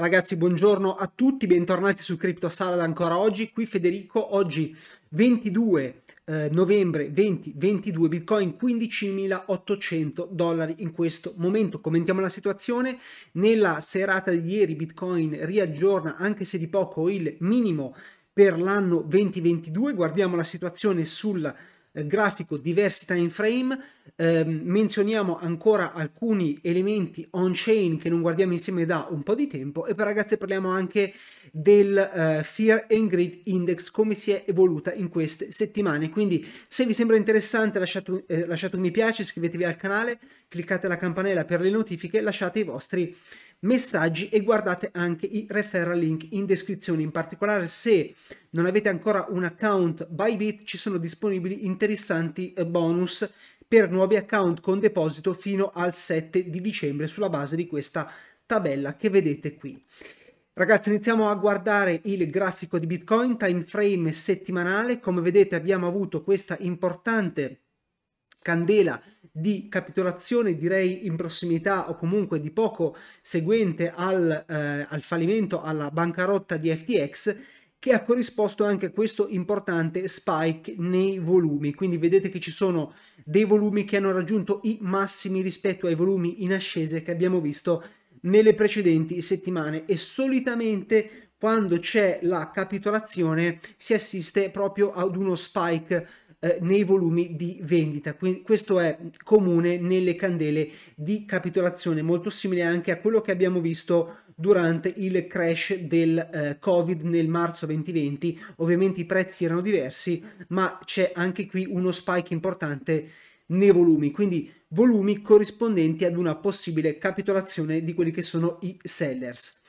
Ragazzi, buongiorno a tutti, bentornati su Crypto Salad ancora oggi. Qui Federico, oggi 22 eh, novembre 2022, Bitcoin 15.800 dollari in questo momento. Commentiamo la situazione. Nella serata di ieri Bitcoin riaggiorna, anche se di poco, il minimo per l'anno 2022. Guardiamo la situazione sulla eh, grafico diversi time frame, eh, menzioniamo ancora alcuni elementi on-chain che non guardiamo insieme da un po' di tempo e poi ragazzi parliamo anche del eh, Fear and Greed Index, come si è evoluta in queste settimane. Quindi se vi sembra interessante lasciate, eh, lasciate un mi piace, iscrivetevi al canale, cliccate la campanella per le notifiche, lasciate i vostri messaggi e guardate anche i referral link in descrizione. In particolare se non avete ancora un account Bybit ci sono disponibili interessanti eh, bonus per nuovi account con deposito fino al 7 di dicembre sulla base di questa tabella che vedete qui. Ragazzi iniziamo a guardare il grafico di Bitcoin, time frame settimanale, come vedete abbiamo avuto questa importante candela di capitolazione, direi in prossimità o comunque di poco seguente al, eh, al fallimento, alla bancarotta di FTX, che ha corrisposto anche a questo importante spike nei volumi. Quindi vedete che ci sono dei volumi che hanno raggiunto i massimi rispetto ai volumi in ascese che abbiamo visto nelle precedenti settimane e solitamente quando c'è la capitolazione si assiste proprio ad uno spike eh, nei volumi di vendita. Quindi questo è comune nelle candele di capitolazione, molto simile anche a quello che abbiamo visto durante il crash del eh, Covid nel marzo 2020. Ovviamente i prezzi erano diversi, ma c'è anche qui uno spike importante nei volumi, quindi volumi corrispondenti ad una possibile capitolazione di quelli che sono i sellers.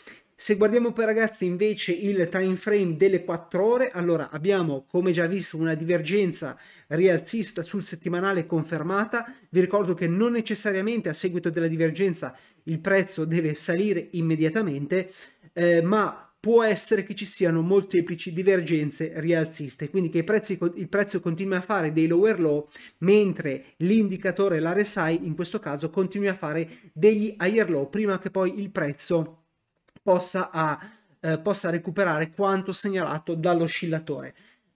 Se guardiamo poi ragazzi invece il time frame delle 4 ore, allora abbiamo come già visto una divergenza rialzista sul settimanale confermata, vi ricordo che non necessariamente a seguito della divergenza il prezzo deve salire immediatamente, eh, ma può essere che ci siano molteplici divergenze rialziste, quindi che prezzi, il prezzo continui a fare dei lower low, mentre l'indicatore, l'RSI, in questo caso, continui a fare degli higher low, prima che poi il prezzo possa, a, eh, possa recuperare quanto segnalato dall'oscillatore.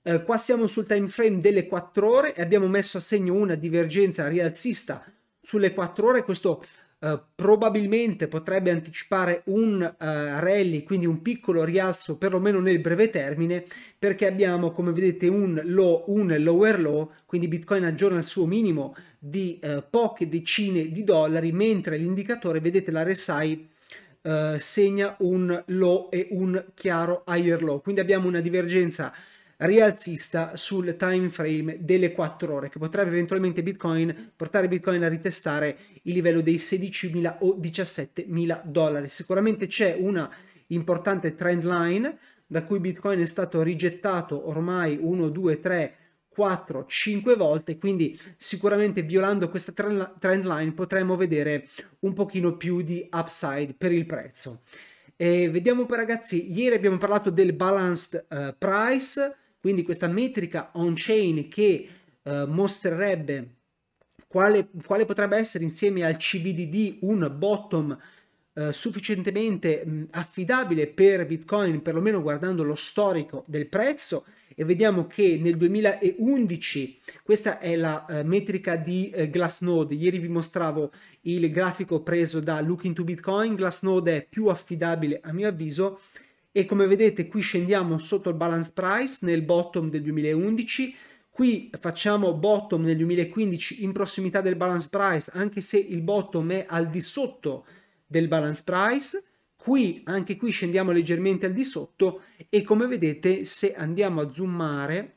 Eh, qua siamo sul time frame delle 4 ore e abbiamo messo a segno una divergenza rialzista sulle 4 ore, questo eh, probabilmente potrebbe anticipare un eh, rally, quindi un piccolo rialzo perlomeno nel breve termine, perché abbiamo come vedete un, low, un lower low, quindi Bitcoin aggiorna il suo minimo di eh, poche decine di dollari, mentre l'indicatore, vedete la RSI, eh, segna un low e un chiaro higher low. Quindi abbiamo una divergenza rialzista sul time frame delle 4 ore che potrebbe eventualmente Bitcoin portare Bitcoin a ritestare il livello dei 16.000 o 17.000 dollari. Sicuramente c'è una importante trend line da cui Bitcoin è stato rigettato ormai 1, 2, 3 4-5 volte, quindi sicuramente violando questa trend line potremmo vedere un pochino più di upside per il prezzo. E vediamo poi ragazzi, ieri abbiamo parlato del balanced uh, price, quindi questa metrica on-chain che uh, mostrerebbe quale, quale, potrebbe essere insieme al CVDD un bottom eh, sufficientemente mh, mm, affidabile per Bitcoin, perlomeno guardando lo storico del prezzo, e vediamo che nel 2011, questa è la eh, metrica di eh, Glassnode, ieri vi mostravo il grafico preso da Look into Bitcoin, Glassnode è più affidabile a mio avviso e come vedete qui scendiamo sotto il balance price nel bottom del 2011, qui facciamo bottom nel 2015 in prossimità del balance price anche se il bottom è al di sotto del balance price, qui anche qui scendiamo leggermente al di sotto e come vedete se andiamo a zoomare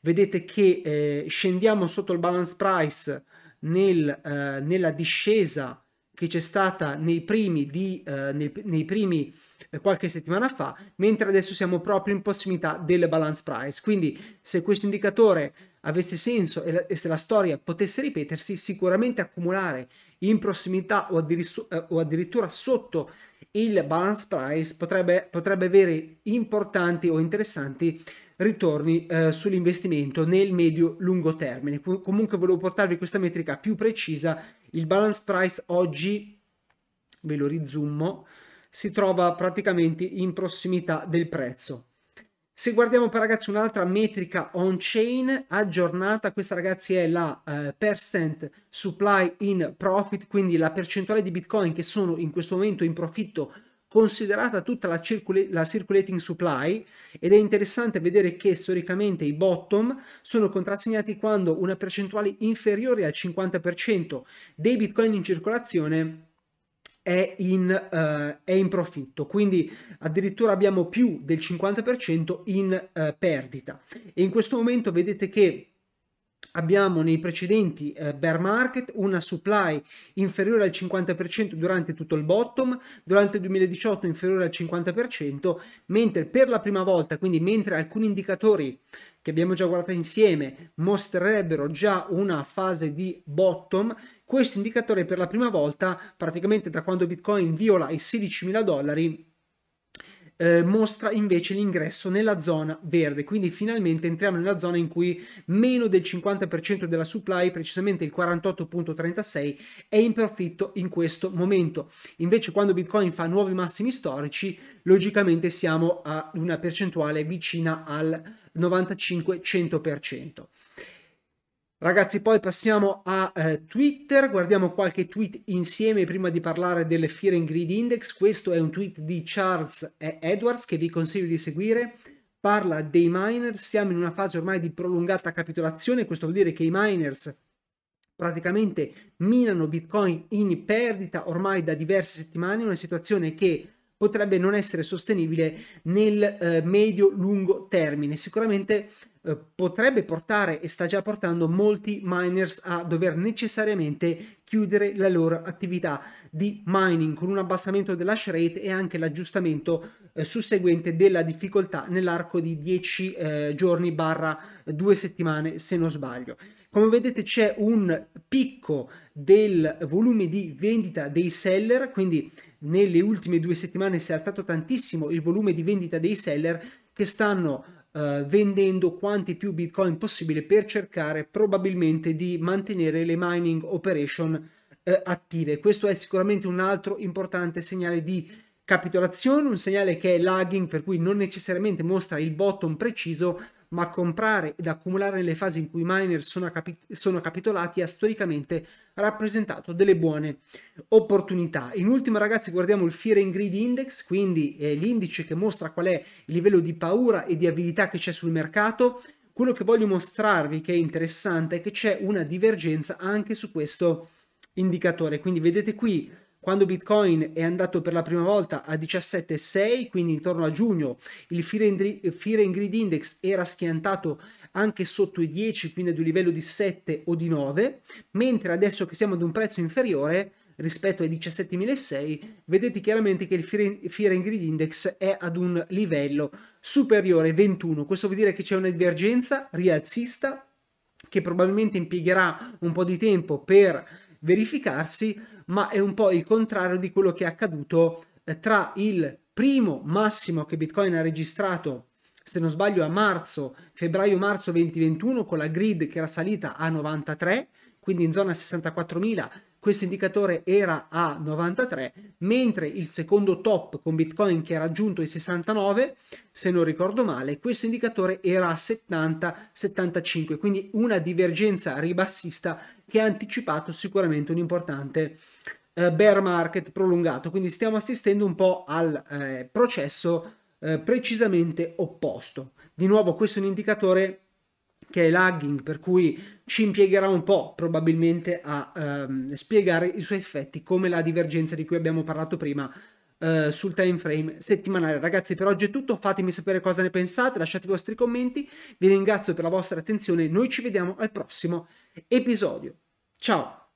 vedete che eh, scendiamo sotto il balance price nel, eh, nella discesa che c'è stata nei primi, di, eh, nei, nei primi eh, qualche settimana fa, mentre adesso siamo proprio in prossimità del balance price. Quindi se questo indicatore avesse senso e, la, e se la storia potesse ripetersi, sicuramente accumulare in prossimità o, addir- eh, o addirittura sotto il balance price potrebbe, potrebbe avere importanti o interessanti ritorni eh, sull'investimento nel medio-lungo termine. Com- comunque volevo portarvi questa metrica più precisa. Il balance price oggi, ve lo rizoom, si trova praticamente in prossimità del prezzo. Se guardiamo per ragazzi un'altra metrica on-chain aggiornata, questa ragazzi è la eh, percent supply in profit, quindi la percentuale di bitcoin che sono in questo momento in profitto considerata tutta la, circula- la circulating supply ed è interessante vedere che storicamente i bottom sono contrassegnati quando una percentuale inferiore al 50% dei bitcoin in circolazione è in, uh, è in profitto, quindi addirittura abbiamo più del 50% in uh, perdita. E in questo momento vedete che abbiamo nei precedenti eh, bear market una supply inferiore al 50% durante tutto il bottom, durante il 2018 inferiore al 50%, mentre per la prima volta, quindi mentre alcuni indicatori che abbiamo già guardato insieme mostrerebbero già una fase di bottom, questo indicatore per la prima volta, praticamente da quando Bitcoin viola i 16.000 dollari, eh, mostra invece l'ingresso nella zona verde, quindi finalmente entriamo nella zona in cui meno del 50% della supply, precisamente il 48.36, è in profitto in questo momento. Invece quando Bitcoin fa nuovi massimi storici, logicamente siamo a una percentuale vicina al 95-100%. Ragazzi, poi passiamo a eh, Twitter, guardiamo qualche tweet insieme prima di parlare delle Fear and Greed Index. Questo è un tweet di Charles Edwards che vi consiglio di seguire. Parla dei miners, siamo in una fase ormai di prolungata capitolazione, questo vuol dire che i miners praticamente minano Bitcoin in perdita ormai da diverse settimane, una situazione che potrebbe non essere sostenibile nel eh, medio-lungo termine. Sicuramente eh, potrebbe portare e sta già portando molti miners a dover necessariamente chiudere la loro attività di mining con un abbassamento dell'hash rate e anche l'aggiustamento eh, susseguente della difficoltà nell'arco di 10 eh, giorni barra 2 settimane se non sbaglio. Come vedete c'è un picco del volume di vendita dei seller, quindi nelle ultime due settimane si è alzato tantissimo il volume di vendita dei seller che stanno uh, vendendo quanti più bitcoin possibile per cercare probabilmente di mantenere le mining operation uh, attive. Questo è sicuramente un altro importante segnale di capitolazione, un segnale che è lagging per cui non necessariamente mostra il bottom preciso, ma comprare ed accumulare nelle fasi in cui i miner sono, capit- sono capitolati ha storicamente rappresentato delle buone opportunità. In ultimo ragazzi guardiamo il Fear and Greed Index, quindi è eh, l'indice che mostra qual è il livello di paura e di avidità che c'è sul mercato. Quello che voglio mostrarvi che è interessante è che c'è una divergenza anche su questo indicatore, quindi vedete qui quando Bitcoin è andato per la prima volta a 17,6, quindi intorno a giugno, il Fear and Greed Index era schiantato anche sotto i 10, quindi ad un livello di 7 o di 9, mentre adesso che siamo ad un prezzo inferiore rispetto ai 17.600, vedete chiaramente che il Fear and Greed Index è ad un livello superiore 21. Questo vuol dire che c'è una divergenza rialzista che probabilmente impiegherà un po' di tempo per verificarsi, ma è un po' il contrario di quello che è accaduto eh, tra il primo massimo che Bitcoin ha registrato, se non sbaglio, a marzo, febbraio-marzo 2021 con la grid che era salita a 93, quindi in zona 64.000 questo indicatore era a 93, mentre il secondo top con Bitcoin che ha raggiunto i 69, se non ricordo male, questo indicatore era a 70-75, quindi una divergenza ribassista che ha anticipato sicuramente un importante eh, bear market prolungato, quindi stiamo assistendo un po' al eh, processo eh, precisamente opposto. Di nuovo questo è un indicatore che è lagging, per cui ci impiegherà un po' probabilmente a ehm, spiegare i suoi effetti, come la divergenza di cui abbiamo parlato prima eh, sul time frame settimanale. Ragazzi, per oggi è tutto, fatemi sapere cosa ne pensate, lasciate i vostri commenti, vi ringrazio per la vostra attenzione, noi ci vediamo al prossimo episodio. Ciao!